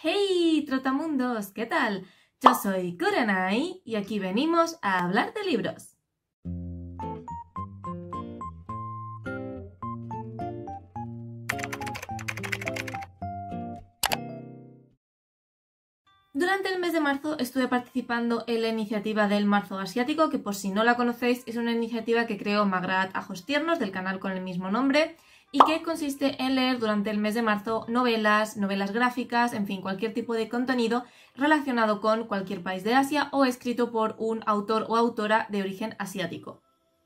¡Hey, trotamundos! ¿Qué tal? Yo soy Kurenai y aquí venimos a hablar de libros. Durante el mes de marzo estuve participando en la iniciativa del Marzo Asiático, que por si no la conocéis es una iniciativa que creó Magrat Ajos Tiernos del canal con el mismo nombre y que consiste en leer durante el mes de marzo novelas, novelas gráficas, en fin, cualquier tipo de contenido relacionado con cualquier país de Asia o escrito por un autor o autora de origen asiático.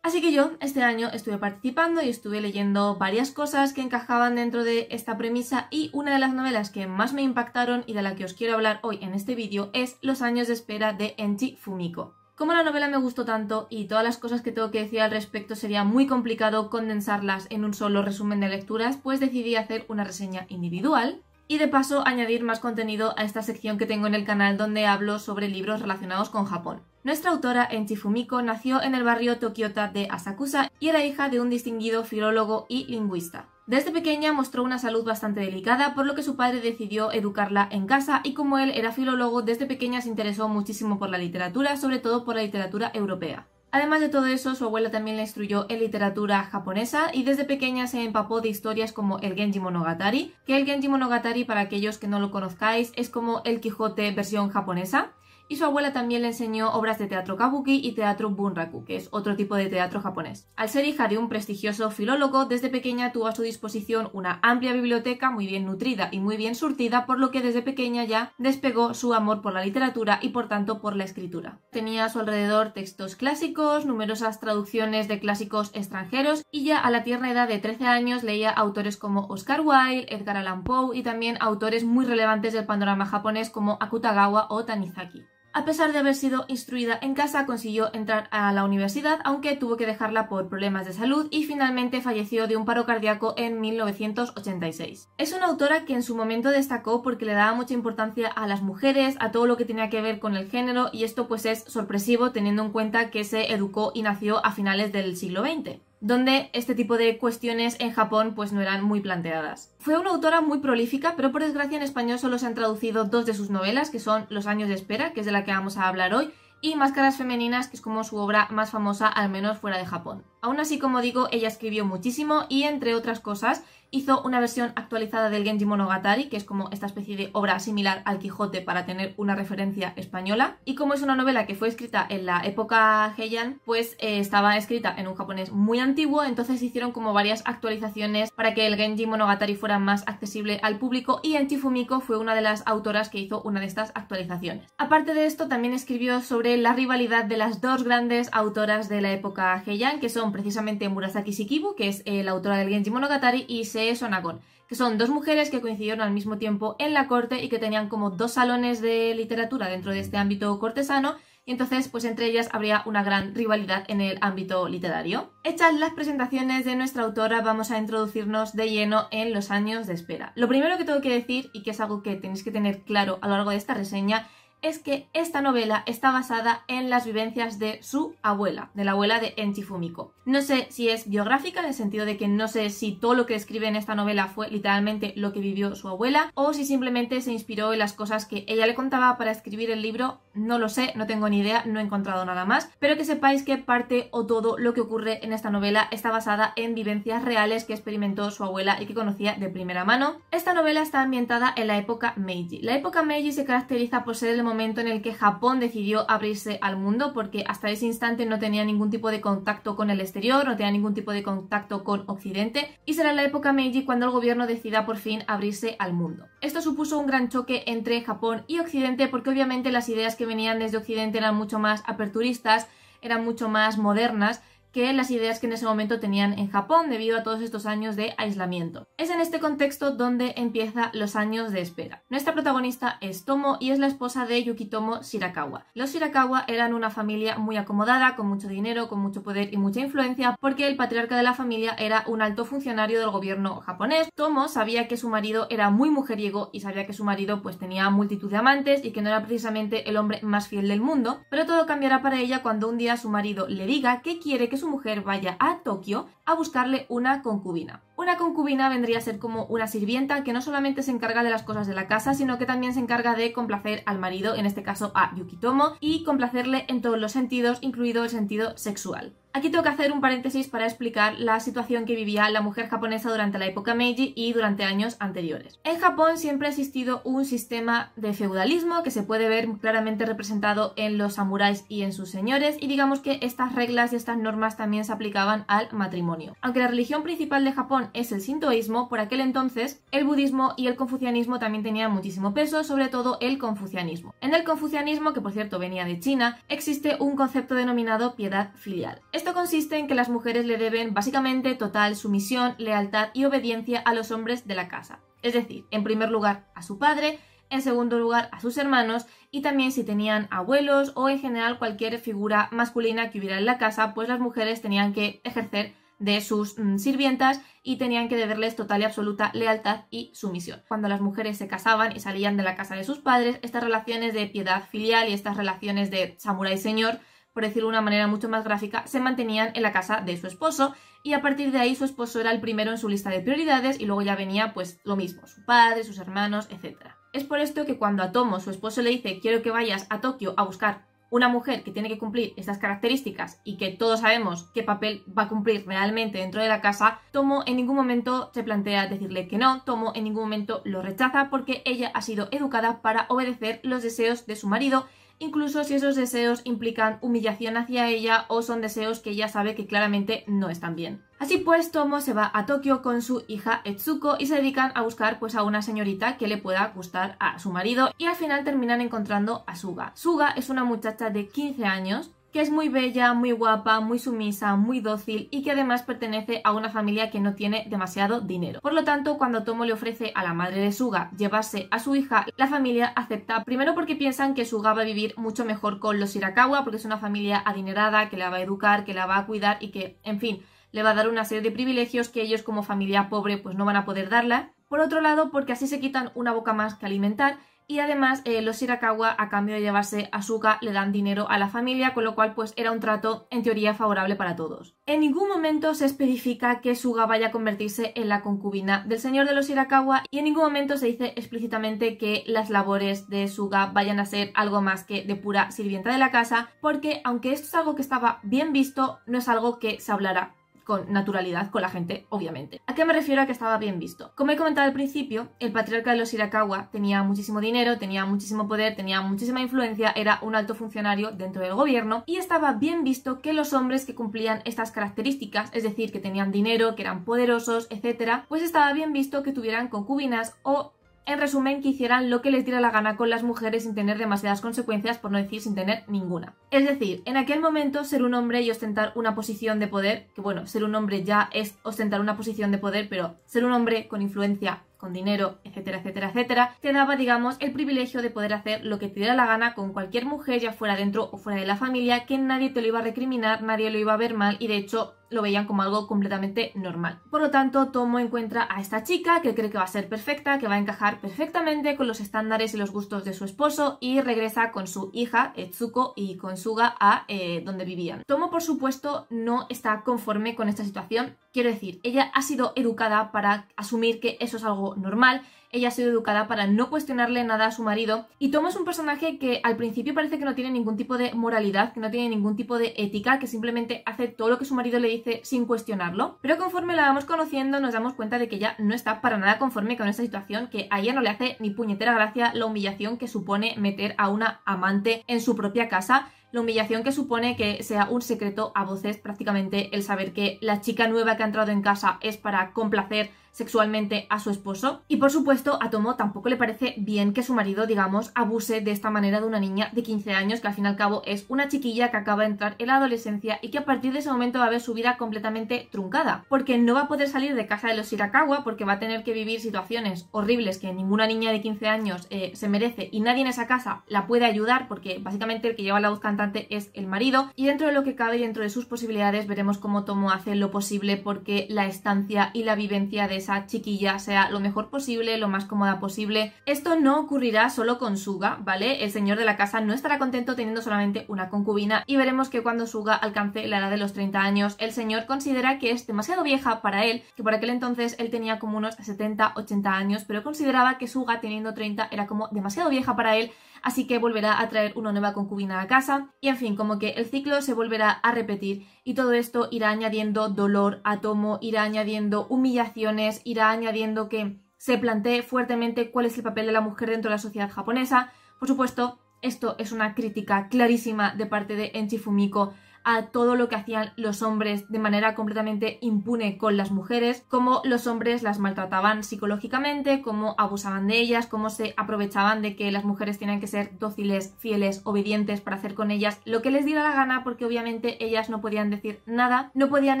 Así que yo este año estuve participando y estuve leyendo varias cosas que encajaban dentro de esta premisa y una de las novelas que más me impactaron y de la que os quiero hablar hoy en este vídeo es Los años de espera de Enchi Fumiko. Como la novela me gustó tanto y todas las cosas que tengo que decir al respecto sería muy complicado condensarlas en un solo resumen de lecturas, pues decidí hacer una reseña individual y de paso añadir más contenido a esta sección que tengo en el canal donde hablo sobre libros relacionados con Japón. Nuestra autora, Enchi Fumiko, nació en el barrio Tokiota de Asakusa y era hija de un distinguido filólogo y lingüista. Desde este pequeña mostró una salud bastante delicada, por lo que su padre decidió educarla en casa y como él era filólogo, desde este pequeña se interesó muchísimo por la literatura, sobre todo por la literatura europea. Además de todo eso, su abuela también la instruyó en literatura japonesa y desde pequeña se empapó de historias como el Genji Monogatari, que el Genji Monogatari, para aquellos que no lo conozcáis, es como el Quijote versión japonesa y su abuela también le enseñó obras de teatro kabuki y teatro bunraku, que es otro tipo de teatro japonés. Al ser hija de un prestigioso filólogo, desde pequeña tuvo a su disposición una amplia biblioteca muy bien nutrida y muy bien surtida, por lo que desde pequeña ya despegó su amor por la literatura y por tanto por la escritura. Tenía a su alrededor textos clásicos, numerosas traducciones de clásicos extranjeros y ya a la tierna edad de 13 años leía autores como Oscar Wilde, Edgar Allan Poe y también autores muy relevantes del panorama japonés como Akutagawa o Tanizaki. A pesar de haber sido instruida en casa, consiguió entrar a la universidad, aunque tuvo que dejarla por problemas de salud y finalmente falleció de un paro cardíaco en 1986. Es una autora que en su momento destacó porque le daba mucha importancia a las mujeres, a todo lo que tenía que ver con el género y esto pues es sorpresivo teniendo en cuenta que se educó y nació a finales del siglo XX donde este tipo de cuestiones en Japón pues no eran muy planteadas. Fue una autora muy prolífica, pero por desgracia en español solo se han traducido dos de sus novelas, que son Los años de espera, que es de la que vamos a hablar hoy, y Máscaras Femeninas, que es como su obra más famosa, al menos fuera de Japón. Aún así, como digo, ella escribió muchísimo y, entre otras cosas, hizo una versión actualizada del Genji Monogatari, que es como esta especie de obra similar al Quijote para tener una referencia española. Y como es una novela que fue escrita en la época Heian, pues eh, estaba escrita en un japonés muy antiguo, entonces hicieron como varias actualizaciones para que el Genji Monogatari fuera más accesible al público y Enchi Fumiko fue una de las autoras que hizo una de estas actualizaciones. Aparte de esto, también escribió sobre la rivalidad de las dos grandes autoras de la época Heian, que son precisamente Murasaki Shikibu, que es eh, la autora del Genji Monogatari, y se Sonagol, que son dos mujeres que coincidieron al mismo tiempo en la corte y que tenían como dos salones de literatura dentro de este mm. ámbito cortesano y entonces pues entre ellas habría una gran rivalidad en el ámbito literario. Hechas las presentaciones de nuestra autora vamos a introducirnos de lleno en los años de espera. Lo primero que tengo que decir y que es algo que tenéis que tener claro a lo largo de esta reseña es que esta novela está basada en las vivencias de su abuela, de la abuela de Enchi Fumiko. No sé si es biográfica, en el sentido de que no sé si todo lo que escribe en esta novela fue literalmente lo que vivió su abuela, o si simplemente se inspiró en las cosas que ella le contaba para escribir el libro no lo sé, no tengo ni idea, no he encontrado nada más, pero que sepáis que parte o todo lo que ocurre en esta novela está basada en vivencias reales que experimentó su abuela y que conocía de primera mano. Esta novela está ambientada en la época Meiji. La época Meiji se caracteriza por ser el momento en el que Japón decidió abrirse al mundo porque hasta ese instante no tenía ningún tipo de contacto con el exterior, no tenía ningún tipo de contacto con Occidente y será la época Meiji cuando el gobierno decida por fin abrirse al mundo. Esto supuso un gran choque entre Japón y Occidente porque obviamente las ideas que venían desde Occidente eran mucho más aperturistas, eran mucho más modernas que las ideas que en ese momento tenían en Japón debido a todos estos años de aislamiento. Es en este contexto donde empieza los años de espera. Nuestra protagonista es Tomo y es la esposa de Yukitomo Shirakawa. Los Shirakawa eran una familia muy acomodada, con mucho dinero, con mucho poder y mucha influencia, porque el patriarca de la familia era un alto funcionario del gobierno japonés. Tomo sabía que su marido era muy mujeriego y sabía que su marido pues tenía multitud de amantes y que no era precisamente el hombre más fiel del mundo, pero todo cambiará para ella cuando un día su marido le diga que quiere que su mujer vaya a Tokio a buscarle una concubina. Una concubina vendría a ser como una sirvienta que no solamente se encarga de las cosas de la casa, sino que también se encarga de complacer al marido, en este caso a Yukitomo, y complacerle en todos los sentidos, incluido el sentido sexual. Aquí tengo que hacer un paréntesis para explicar la situación que vivía la mujer japonesa durante la época Meiji y durante años anteriores. En Japón siempre ha existido un sistema de feudalismo que se puede ver claramente representado en los samuráis y en sus señores y digamos que estas reglas y estas normas también se aplicaban al matrimonio. Aunque la religión principal de Japón es el sintoísmo, por aquel entonces el budismo y el confucianismo también tenían muchísimo peso, sobre todo el confucianismo. En el confucianismo, que por cierto venía de China, existe un concepto denominado piedad filial. Esto consiste en que las mujeres le deben básicamente total sumisión, lealtad y obediencia a los hombres de la casa, es decir, en primer lugar a su padre, en segundo lugar a sus hermanos y también si tenían abuelos o en general cualquier figura masculina que hubiera en la casa, pues las mujeres tenían que ejercer de sus mm, sirvientas y tenían que deberles total y absoluta lealtad y sumisión. Cuando las mujeres se casaban y salían de la casa de sus padres, estas relaciones de piedad filial y estas relaciones de samurai señor por decirlo de una manera mucho más gráfica, se mantenían en la casa de su esposo y a partir de ahí su esposo era el primero en su lista de prioridades y luego ya venía pues lo mismo, su padre, sus hermanos, etc. Es por esto que cuando a Tomo su esposo le dice quiero que vayas a Tokio a buscar una mujer que tiene que cumplir estas características y que todos sabemos qué papel va a cumplir realmente dentro de la casa, Tomo en ningún momento se plantea decirle que no, Tomo en ningún momento lo rechaza porque ella ha sido educada para obedecer los deseos de su marido incluso si esos deseos implican humillación hacia ella o son deseos que ella sabe que claramente no están bien. Así pues, Tomo se va a Tokio con su hija Etsuko y se dedican a buscar pues a una señorita que le pueda gustar a su marido y al final terminan encontrando a Suga. Suga es una muchacha de 15 años que es muy bella, muy guapa, muy sumisa, muy dócil y que además pertenece a una familia que no tiene demasiado dinero. Por lo tanto, cuando Tomo le ofrece a la madre de Suga llevarse a su hija, la familia acepta, primero porque piensan que Suga va a vivir mucho mejor con los Hirakawa, porque es una familia adinerada, que la va a educar, que la va a cuidar y que, en fin, le va a dar una serie de privilegios que ellos como familia pobre pues no van a poder darla. Por otro lado, porque así se quitan una boca más que alimentar y además eh, los Shirakawa a cambio de llevarse a Suga, le dan dinero a la familia, con lo cual pues era un trato en teoría favorable para todos. En ningún momento se especifica que Suga vaya a convertirse en la concubina del señor de los Shirakawa y en ningún momento se dice explícitamente que las labores de Suga vayan a ser algo más que de pura sirvienta de la casa, porque aunque esto es algo que estaba bien visto, no es algo que se hablará con naturalidad con la gente, obviamente. ¿A qué me refiero a que estaba bien visto? Como he comentado al principio, el patriarca de los Hirakawa tenía muchísimo dinero, tenía muchísimo poder, tenía muchísima influencia, era un alto funcionario dentro del gobierno y estaba bien visto que los hombres que cumplían estas características, es decir, que tenían dinero, que eran poderosos, etcétera pues estaba bien visto que tuvieran concubinas o en resumen, que hicieran lo que les diera la gana con las mujeres sin tener demasiadas consecuencias, por no decir sin tener ninguna. Es decir, en aquel momento ser un hombre y ostentar una posición de poder, que bueno, ser un hombre ya es ostentar una posición de poder, pero ser un hombre con influencia con dinero, etcétera, etcétera, etcétera, te daba, digamos, el privilegio de poder hacer lo que te diera la gana con cualquier mujer, ya fuera dentro o fuera de la familia, que nadie te lo iba a recriminar, nadie lo iba a ver mal y de hecho lo veían como algo completamente normal. Por lo tanto, Tomo encuentra a esta chica que cree que va a ser perfecta, que va a encajar perfectamente con los estándares y los gustos de su esposo y regresa con su hija, Etsuko, y con Suga a eh, donde vivían. Tomo, por supuesto, no está conforme con esta situación Quiero decir, ella ha sido educada para asumir que eso es algo normal, ella ha sido educada para no cuestionarle nada a su marido y Tom es un personaje que al principio parece que no tiene ningún tipo de moralidad, que no tiene ningún tipo de ética, que simplemente hace todo lo que su marido le dice sin cuestionarlo, pero conforme la vamos conociendo nos damos cuenta de que ella no está para nada conforme con esta situación, que a ella no le hace ni puñetera gracia la humillación que supone meter a una amante en su propia casa la humillación que supone que sea un secreto a voces prácticamente el saber que la chica nueva que ha entrado en casa es para complacer sexualmente a su esposo. Y por supuesto, a Tomo tampoco le parece bien que su marido, digamos, abuse de esta manera de una niña de 15 años, que al fin y al cabo es una chiquilla que acaba de entrar en la adolescencia y que a partir de ese momento va a ver su vida completamente truncada, porque no va a poder salir de casa de los Shirakawa, porque va a tener que vivir situaciones horribles que ninguna niña de 15 años eh, se merece y nadie en esa casa la puede ayudar, porque básicamente el que lleva la voz cantante es el marido, y dentro de lo que cabe y dentro de sus posibilidades veremos cómo Tomo hace lo posible porque la estancia y la vivencia de esa chiquilla sea lo mejor posible, lo más cómoda posible. Esto no ocurrirá solo con Suga, ¿vale? El señor de la casa no estará contento teniendo solamente una concubina y veremos que cuando Suga alcance la edad de los 30 años, el señor considera que es demasiado vieja para él, que por aquel entonces él tenía como unos 70, 80 años, pero consideraba que Suga teniendo 30 era como demasiado vieja para él así que volverá a traer una nueva concubina a casa, y en fin, como que el ciclo se volverá a repetir, y todo esto irá añadiendo dolor a Tomo, irá añadiendo humillaciones, irá añadiendo que se plantee fuertemente cuál es el papel de la mujer dentro de la sociedad japonesa. Por supuesto, esto es una crítica clarísima de parte de Enchi Fumiko a todo lo que hacían los hombres de manera completamente impune con las mujeres, cómo los hombres las maltrataban psicológicamente, cómo abusaban de ellas, cómo se aprovechaban de que las mujeres tenían que ser dóciles, fieles, obedientes para hacer con ellas lo que les diera la gana porque obviamente ellas no podían decir nada, no podían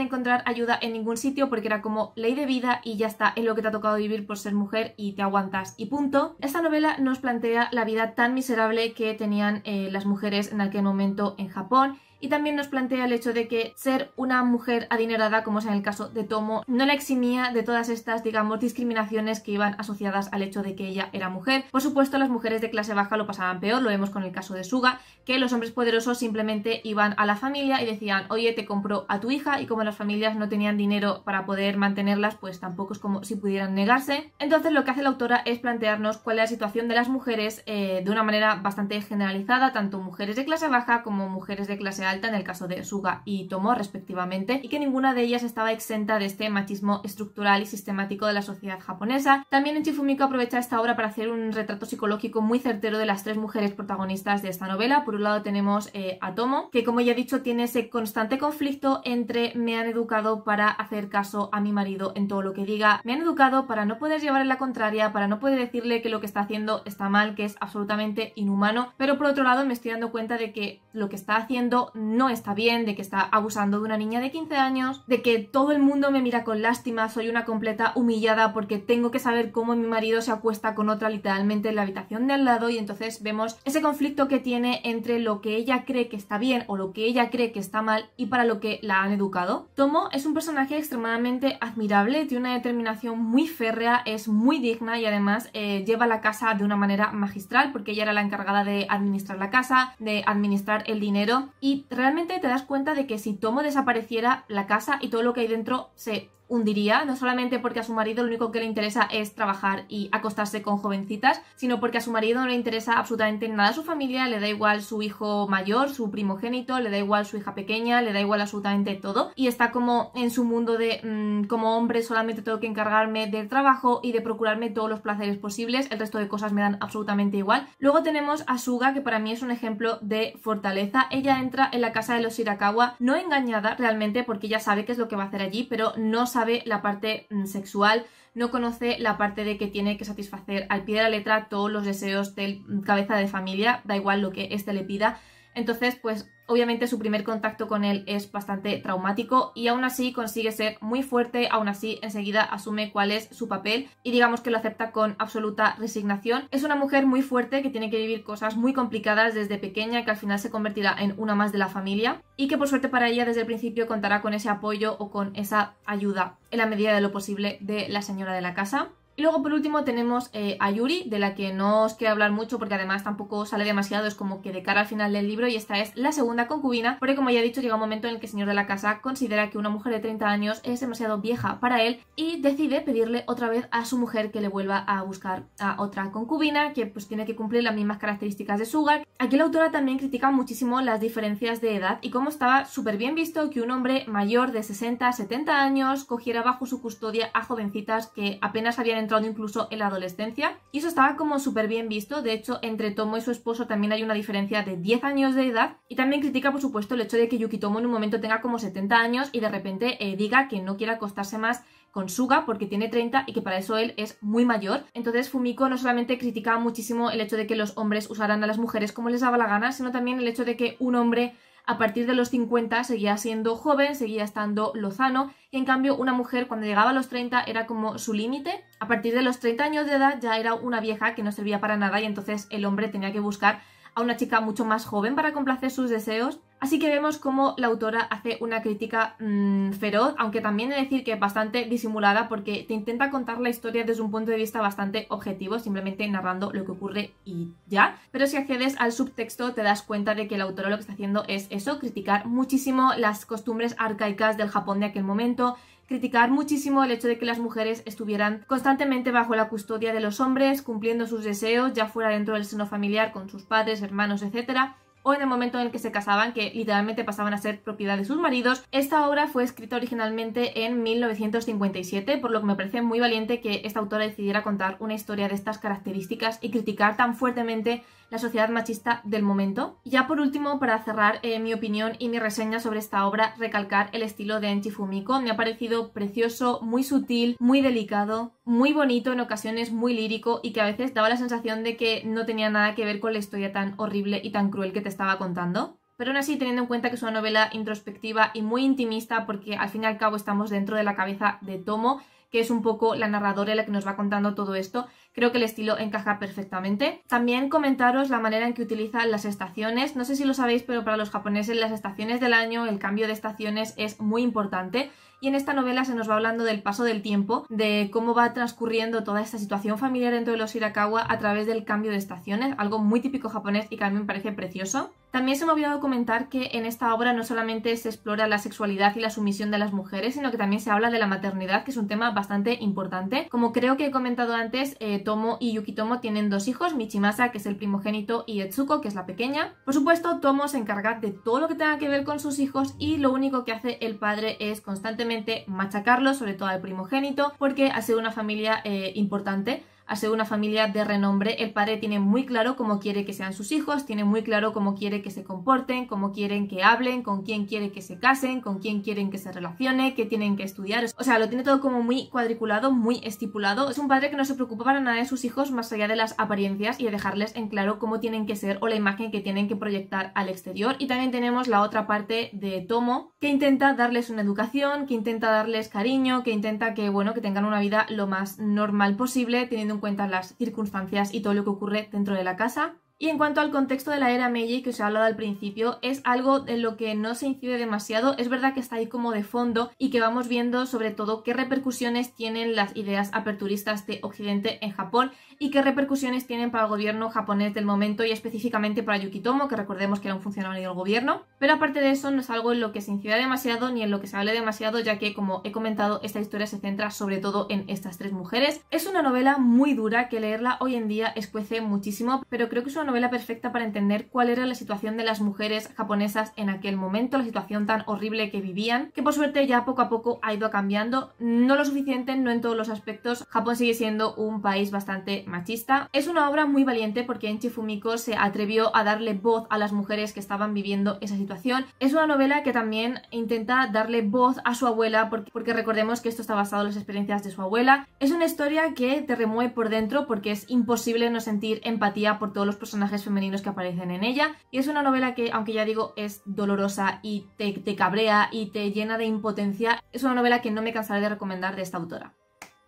encontrar ayuda en ningún sitio porque era como ley de vida y ya está, es lo que te ha tocado vivir por ser mujer y te aguantas y punto. Esta novela nos plantea la vida tan miserable que tenían eh, las mujeres en aquel momento en Japón y también nos plantea el hecho de que ser una mujer adinerada, como es en el caso de Tomo, no la eximía de todas estas, digamos, discriminaciones que iban asociadas al hecho de que ella era mujer. Por supuesto, las mujeres de clase baja lo pasaban peor, lo vemos con el caso de Suga, que los hombres poderosos simplemente iban a la familia y decían, oye, te compro a tu hija, y como las familias no tenían dinero para poder mantenerlas, pues tampoco es como si pudieran negarse. Entonces, lo que hace la autora es plantearnos cuál es la situación de las mujeres eh, de una manera bastante generalizada, tanto mujeres de clase baja como mujeres de clase en el caso de Suga y Tomo respectivamente y que ninguna de ellas estaba exenta de este machismo estructural y sistemático de la sociedad japonesa. También en aprovecha esta obra para hacer un retrato psicológico muy certero de las tres mujeres protagonistas de esta novela. Por un lado tenemos eh, a Tomo, que como ya he dicho tiene ese constante conflicto entre me han educado para hacer caso a mi marido en todo lo que diga, me han educado para no poder llevarle la contraria, para no poder decirle que lo que está haciendo está mal, que es absolutamente inhumano, pero por otro lado me estoy dando cuenta de que lo que está haciendo no está bien, de que está abusando de una niña de 15 años, de que todo el mundo me mira con lástima, soy una completa humillada porque tengo que saber cómo mi marido se acuesta con otra literalmente en la habitación de al lado y entonces vemos ese conflicto que tiene entre lo que ella cree que está bien o lo que ella cree que está mal y para lo que la han educado. Tomo es un personaje extremadamente admirable, tiene una determinación muy férrea, es muy digna y además eh, lleva la casa de una manera magistral porque ella era la encargada de administrar la casa, de administrar el dinero y realmente te das cuenta de que si Tomo desapareciera, la casa y todo lo que hay dentro se hundiría, no solamente porque a su marido lo único que le interesa es trabajar y acostarse con jovencitas, sino porque a su marido no le interesa absolutamente nada a su familia, le da igual su hijo mayor, su primogénito, le da igual su hija pequeña, le da igual absolutamente todo y está como en su mundo de mm, como hombre solamente tengo que encargarme del trabajo y de procurarme todos los placeres posibles, el resto de cosas me dan absolutamente igual. Luego tenemos a Suga que para mí es un ejemplo de fortaleza, ella entra en la casa de los Shirakawa no engañada realmente porque ella sabe qué es lo que va a hacer allí, pero no sabe sabe la parte mm, sexual, no conoce la parte de que tiene que satisfacer al pie de la letra todos los deseos del mm, cabeza de familia, da igual lo que éste le pida, entonces, pues obviamente su primer contacto con él es bastante traumático y aún así consigue ser muy fuerte, aún así enseguida asume cuál es su papel y digamos que lo acepta con absoluta resignación. Es una mujer muy fuerte que tiene que vivir cosas muy complicadas desde pequeña que al final se convertirá en una más de la familia y que por suerte para ella desde el principio contará con ese apoyo o con esa ayuda en la medida de lo posible de la señora de la casa. Y luego por último tenemos eh, a Yuri, de la que no os quiero hablar mucho porque además tampoco sale demasiado, es como que de cara al final del libro y esta es la segunda concubina, porque como ya he dicho llega un momento en el que el señor de la casa considera que una mujer de 30 años es demasiado vieja para él y decide pedirle otra vez a su mujer que le vuelva a buscar a otra concubina que pues tiene que cumplir las mismas características de su hogar Aquí la autora también critica muchísimo las diferencias de edad y cómo estaba súper bien visto que un hombre mayor de 60, 70 años cogiera bajo su custodia a jovencitas que apenas habían entrado incluso en la adolescencia. Y eso estaba como súper bien visto. De hecho, entre Tomo y su esposo también hay una diferencia de 10 años de edad. Y también critica, por supuesto, el hecho de que tomo en un momento tenga como 70 años y de repente eh, diga que no quiere acostarse más con Suga porque tiene 30 y que para eso él es muy mayor. Entonces Fumiko no solamente criticaba muchísimo el hecho de que los hombres usaran a las mujeres como les daba la gana, sino también el hecho de que un hombre a partir de los 50 seguía siendo joven, seguía estando lozano, y en cambio una mujer cuando llegaba a los 30 era como su límite. A partir de los 30 años de edad ya era una vieja que no servía para nada y entonces el hombre tenía que buscar a una chica mucho más joven para complacer sus deseos. Así que vemos cómo la autora hace una crítica mm, feroz, aunque también he de decir que bastante disimulada porque te intenta contar la historia desde un punto de vista bastante objetivo, simplemente narrando lo que ocurre y ya. Pero si accedes al subtexto te das cuenta de que la autora lo que está haciendo es eso, criticar muchísimo las costumbres arcaicas del Japón de aquel momento, criticar muchísimo el hecho de que las mujeres estuvieran constantemente bajo la custodia de los hombres, cumpliendo sus deseos, ya fuera dentro del seno familiar con sus padres, hermanos, etcétera o en el momento en el que se casaban, que literalmente pasaban a ser propiedad de sus maridos. Esta obra fue escrita originalmente en 1957, por lo que me parece muy valiente que esta autora decidiera contar una historia de estas características y criticar tan fuertemente la sociedad machista del momento. Ya por último, para cerrar eh, mi opinión y mi reseña sobre esta obra, recalcar el estilo de Enchi Fumiko. Me ha parecido precioso, muy sutil, muy delicado, muy bonito, en ocasiones muy lírico y que a veces daba la sensación de que no tenía nada que ver con la historia tan horrible y tan cruel que te estaba contando pero aún así teniendo en cuenta que es una novela introspectiva y muy intimista porque al fin y al cabo estamos dentro de la cabeza de Tomo, que es un poco la narradora la que nos va contando todo esto. Creo que el estilo encaja perfectamente. También comentaros la manera en que utiliza las estaciones. No sé si lo sabéis, pero para los japoneses las estaciones del año, el cambio de estaciones es muy importante. Y en esta novela se nos va hablando del paso del tiempo, de cómo va transcurriendo toda esta situación familiar dentro de los Hirakawa a través del cambio de estaciones, algo muy típico japonés y que a mí me parece precioso. También se me ha olvidado comentar que en esta obra no solamente se explora la sexualidad y la sumisión de las mujeres, sino que también se habla de la maternidad, que es un tema bastante importante. Como creo que he comentado antes, eh, Tomo y Yukitomo tienen dos hijos, Michimasa, que es el primogénito, y Etsuko, que es la pequeña. Por supuesto, Tomo se encarga de todo lo que tenga que ver con sus hijos y lo único que hace el padre es constantemente machacarlo, sobre todo al primogénito, porque ha sido una familia eh, importante a ser una familia de renombre, el padre tiene muy claro cómo quiere que sean sus hijos, tiene muy claro cómo quiere que se comporten, cómo quieren que hablen, con quién quiere que se casen, con quién quieren que se relacione, qué tienen que estudiar. O sea, lo tiene todo como muy cuadriculado, muy estipulado. Es un padre que no se preocupa para nada de sus hijos más allá de las apariencias y de dejarles en claro cómo tienen que ser o la imagen que tienen que proyectar al exterior. Y también tenemos la otra parte de Tomo, que intenta darles una educación, que intenta darles cariño, que intenta que, bueno, que tengan una vida lo más normal posible, teniendo en cuentan las circunstancias y todo lo que ocurre dentro de la casa y en cuanto al contexto de la era Meiji que os he hablado al principio, es algo de lo que no se incide demasiado, es verdad que está ahí como de fondo y que vamos viendo sobre todo qué repercusiones tienen las ideas aperturistas de Occidente en Japón y qué repercusiones tienen para el gobierno japonés del momento y específicamente para Yukitomo, que recordemos que era un funcionario del gobierno, pero aparte de eso no es algo en lo que se incida demasiado ni en lo que se hable demasiado, ya que como he comentado, esta historia se centra sobre todo en estas tres mujeres. Es una novela muy dura que leerla hoy en día escuece muchísimo, pero creo que es una novela perfecta para entender cuál era la situación de las mujeres japonesas en aquel momento, la situación tan horrible que vivían, que por suerte ya poco a poco ha ido cambiando, no lo suficiente, no en todos los aspectos. Japón sigue siendo un país bastante machista. Es una obra muy valiente porque Enchi Fumiko se atrevió a darle voz a las mujeres que estaban viviendo esa situación. Es una novela que también intenta darle voz a su abuela porque, porque recordemos que esto está basado en las experiencias de su abuela. Es una historia que te remueve por dentro porque es imposible no sentir empatía por todos los personajes personajes femeninos que aparecen en ella. Y es una novela que, aunque ya digo, es dolorosa y te, te cabrea y te llena de impotencia, es una novela que no me cansaré de recomendar de esta autora.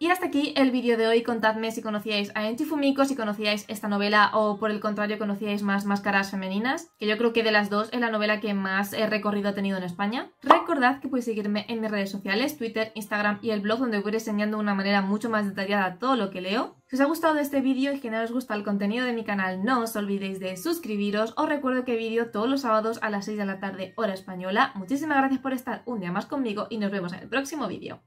Y hasta aquí el vídeo de hoy, contadme si conocíais a Enchi si conocíais esta novela o por el contrario conocíais más Máscaras Femeninas, que yo creo que de las dos es la novela que más eh, recorrido ha tenido en España. Recordad que podéis seguirme en mis redes sociales, Twitter, Instagram y el blog donde voy reseñando de una manera mucho más detallada todo lo que leo. Si os ha gustado este vídeo y que no os gusta el contenido de mi canal, no os olvidéis de suscribiros. Os recuerdo que vídeo todos los sábados a las 6 de la tarde, hora española. Muchísimas gracias por estar un día más conmigo y nos vemos en el próximo vídeo.